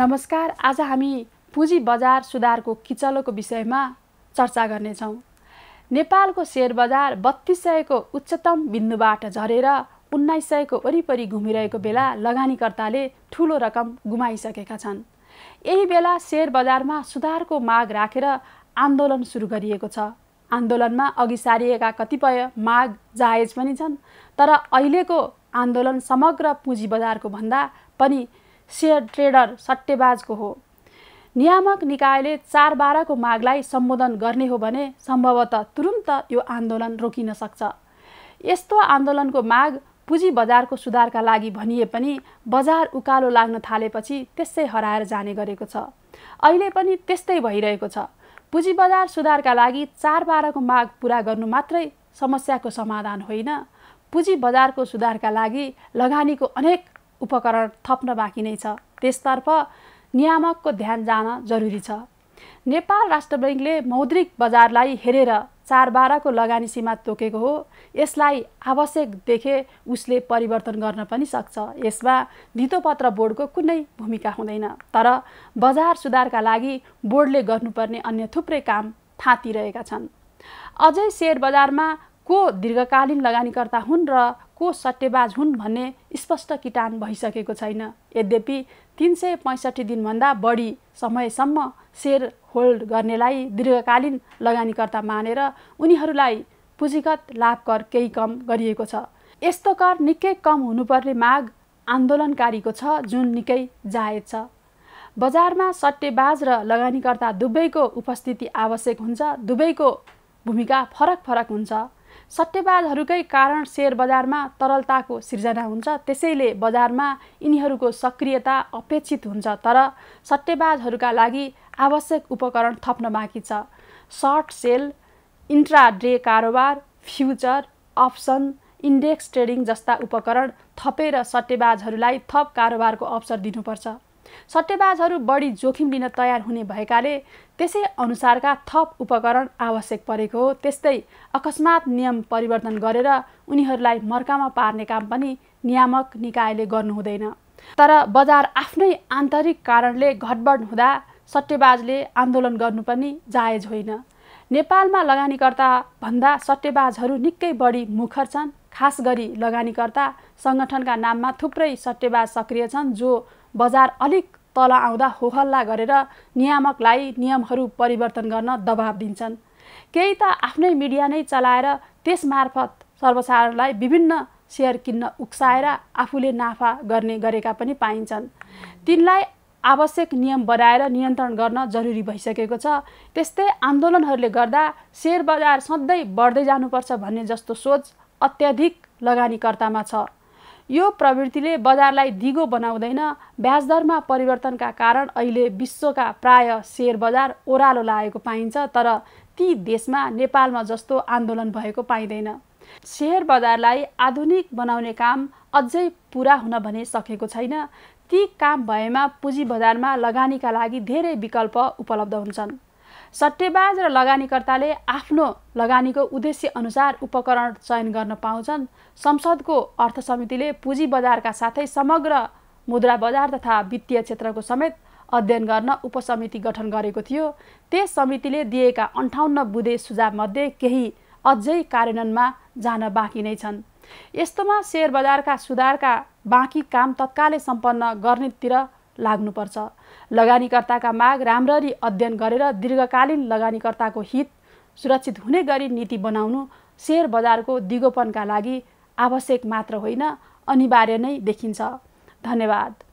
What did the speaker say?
नमस्कार आज हामी पुँजी बजार सुधारको किचलोको विषयमा चर्चा गर्नेछौँ नेपालको सेयर बजार बत्तिस सयको उच्चतम बिन्दुबाट झरेर उन्नाइस सयको वरिपरि घुमिरहेको बेला लगानीकर्ताले ठुलो रकम गुमाइसकेका छन् यही बेला सेयर बजारमा सुधारको माग राखेर आन्दोलन सुरु गरिएको छ आन्दोलनमा अघि सारिएका कतिपय माग जायज पनि छन् तर अहिलेको आन्दोलन समग्र पुँजी बजारको भन्दा पनि सेयर ट्रेडर सट्टेबाजको हो नियामक निकायले चार बाह्रको मागलाई सम्बोधन गर्ने हो भने सम्भवतः तुरुन्त यो आन्दोलन रोकिन सक्छ यस्तो आन्दोलनको माग पुँजी बजारको सुधारका लागि भनिए पनि बजार उकालो लाग्न थालेपछि त्यसै हराएर जाने गरेको छ अहिले पनि त्यस्तै भइरहेको छ पुँजी बजार सुधारका लागि चार बाह्रको माग पुरा गर्नु मात्रै समस्याको समाधान होइन पुँजी बजारको सुधारका लागि लगानीको अनेक उपकरण थप्न बाँकी नै छ त्यसतर्फ नियामकको ध्यान जान जरुरी छ नेपाल राष्ट्र ब्याङ्कले मौद्रिक बजारलाई हेरेर चार बाह्रको लगानी सीमा तोकेको हो यसलाई आवश्यक देखे उसले परिवर्तन गर्न पनि सक्छ यसमा धितोपत्र बोर्डको कुनै भूमिका हुँदैन तर बजार सुधारका लागि बोर्डले गर्नुपर्ने अन्य थुप्रै काम थाँतिरहेका छन् अझै सेयर बजारमा को दीर्घकालीन लगानीकर्ता हुन् र को सट्टेबाज हुन् भन्ने स्पष्ट किटान भइसकेको छैन यद्यपि तिन सय पैँसठी दिनभन्दा बढी समयसम्म सेयर होल्ड गर्नेलाई दीर्घकालीन लगानीकर्ता मानेर उनीहरूलाई पुँजीगत लाभ कर केही कम गरिएको छ यस्तो कर निकै कम हुनुपर्ने माग आन्दोलनकारीको छ जुन निकै जायज छ बजारमा सट्टेबाज र लगानीकर्ता दुवैको उपस्थिति आवश्यक हुन्छ दुवैको भूमिका फरक फरक हुन्छ सट्टेबाजहरूकै कारण सेयर बजारमा तरलताको सिर्जना हुन्छ त्यसैले बजारमा यिनीहरूको सक्रियता अपेक्षित हुन्छ तर सट्टेबाजहरूका लागि आवश्यक उपकरण थप्न बाँकी छ सर्ट सेल इन्ट्रा डे कारोबार फ्युचर अप्सन इन्डेक्स ट्रेडिङ जस्ता उपकरण थपेर सट्टेबाजहरूलाई थप कारोबारको अवसर दिनुपर्छ सट्टेबाजहरू बढी जोखिम लिन तयार हुने भएकाले त्यसै अनुसारका थप उपकरण आवश्यक परेको हो त्यस्तै अकस्मात नियम परिवर्तन गरेर उनीहरूलाई मर्कामा पार्ने काम पनि नियामक निकायले गर्नुहुँदैन तर बजार आफ्नै आन्तरिक कारणले घटबड हुँदा सट्टेबाजले आन्दोलन गर्नु पनि जायज होइन नेपालमा लगानीकर्ता भन्दा सट्टेबाजहरू निकै बढी मुखर छन् खास गरी लगानीकर्ता सङ्गठनका नाममा थुप्रै सट्टेबाज सक्रिय छन् जो बजार अलिक तल आउँदा होहल्ला गरेर नियामकलाई नियमहरू परिवर्तन गर्न दबाब दिन्छन् केही त आफ्नै मिडिया नै चलाएर त्यसमार्फत सर्वसाधारणलाई विभिन्न सेयर किन्न उक्साएर आफूले नाफा गर्ने गरेका पनि पाइन्छन् तिनलाई आवश्यक नियम बनाएर नियन्त्रण गर्न जरुरी भइसकेको छ त्यस्तै आन्दोलनहरूले गर्दा सेयर बजार सधैँ बढ्दै जानुपर्छ भन्ने जस्तो सोच अत्याधिक लगानीकर्तामा छ यो प्रवृत्तिले बजारलाई दिगो बनाउँदैन ब्याजदरमा परिवर्तनका कारण अहिले विश्वका प्राय सेयर बजार ओह्रालो लागेको पाइन्छ तर ती देशमा नेपालमा जस्तो आन्दोलन भएको पाइँदैन सेयर बजारलाई आधुनिक बनाउने काम अझै पुरा हुन भने सकेको छैन ती काम भएमा पुँजी बजारमा लगानीका लागि धेरै विकल्प उपलब्ध हुन्छन् सट्टेबाज र लगानीकर्ताले आफ्नो लगानीको उद्देश्य अनुसार उपकरण चयन गर्न पाउँछन् संसदको अर्थ समितिले पुँजी बजारका साथै समग्र मुद्रा बजार तथा वित्तीय क्षेत्रको समेत अध्ययन गर्न उपसमिति गठन गरेको थियो त्यस समितिले दिएका अन्ठाउन्न बुधे सुझावमध्ये केही अझै कार्यान्वयनमा जान बाँकी नै छन् यस्तोमा सेयर बजारका सुधारका बाँकी काम तत्कालै सम्पन्न गर्नेतिर लाग्नुपर्छ लगानीकर्ताका माग राम्ररी अध्ययन गरेर दीर्घकालीन लगानीकर्ताको हित सुरक्षित हुने गरी नीति बनाउनु सेयर बजारको दिगोपनका लागि आवश्यक मात्र होइन अनिवार्य नै देखिन्छ धन्यवाद